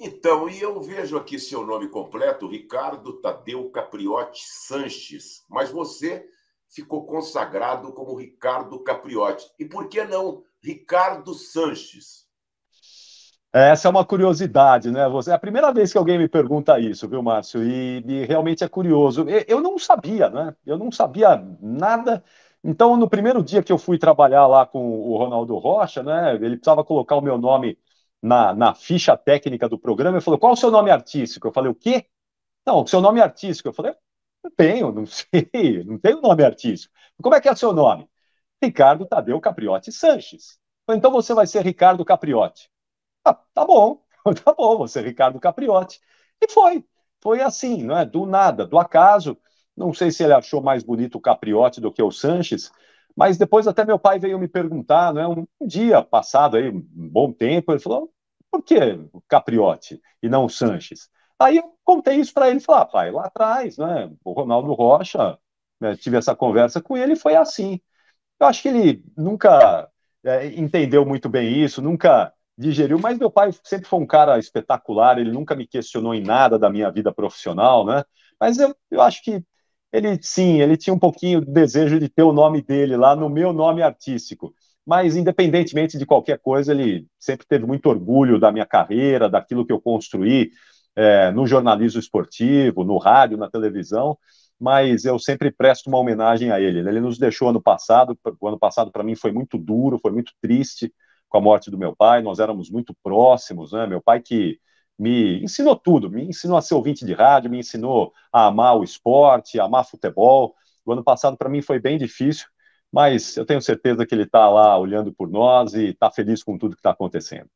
Então, e eu vejo aqui seu nome completo, Ricardo Tadeu Capriotti Sanches, mas você ficou consagrado como Ricardo Capriotti. E por que não Ricardo Sanches? Essa é uma curiosidade, né? Você, é a primeira vez que alguém me pergunta isso, viu, Márcio? E, e realmente é curioso. Eu não sabia, né? Eu não sabia nada. Então, no primeiro dia que eu fui trabalhar lá com o Ronaldo Rocha, né? Ele precisava colocar o meu nome na, na ficha técnica do programa e falou: qual o seu nome artístico? Eu falei: o quê? Não, o seu nome artístico. Eu falei: não tenho, não sei, não tenho nome artístico. Como é que é o seu nome? Ricardo Tadeu Capriotti Sanches. Falei, então você vai ser Ricardo Capriotti. Ah, tá bom, tá bom, você Ricardo Capriotti. E foi, foi assim, não é? Do nada, do acaso. Não sei se ele achou mais bonito o Capriotti do que o Sanches, mas depois até meu pai veio me perguntar, não né, um, um dia passado, aí, um bom tempo, ele falou, por que o Capriotti e não o Sanches? Aí eu contei isso para ele, falar, ah, pai, lá atrás, né, o Ronaldo Rocha, né, tive essa conversa com ele e foi assim. Eu acho que ele nunca é, entendeu muito bem isso, nunca digeriu, mas meu pai sempre foi um cara espetacular, ele nunca me questionou em nada da minha vida profissional, né, mas eu, eu acho que ele sim, ele tinha um pouquinho de desejo de ter o nome dele lá no meu nome artístico. Mas, independentemente de qualquer coisa, ele sempre teve muito orgulho da minha carreira, daquilo que eu construí é, no jornalismo esportivo, no rádio, na televisão. Mas eu sempre presto uma homenagem a ele. Né? Ele nos deixou ano passado. O ano passado, para mim, foi muito duro, foi muito triste com a morte do meu pai. Nós éramos muito próximos, né? Meu pai que me ensinou tudo, me ensinou a ser ouvinte de rádio, me ensinou a amar o esporte, a amar futebol. O ano passado para mim foi bem difícil, mas eu tenho certeza que ele está lá olhando por nós e está feliz com tudo que está acontecendo.